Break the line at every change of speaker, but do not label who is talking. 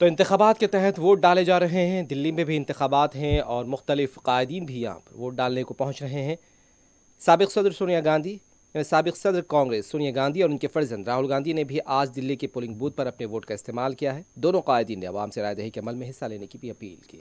तो इंतबात के तहत वोट डाले जा रहे हैं दिल्ली में भी इंतबात हैं और मुख्तलिफ कायदीन भी यहाँ पर वोट डालने को पहुँच रहे हैं सबक सदर सोनिया गांधी सबक सदर कांग्रेस सोनिया गांधी और उनके फर्जन राहुल गांधी ने भी आज दिल्ली के पोलिंग बूथ पर अपने वोट का इस्तेमाल किया है दोनों
कायदीन ने आवाम से रायदही के अमल में हिस्सा लेने की भी अपील की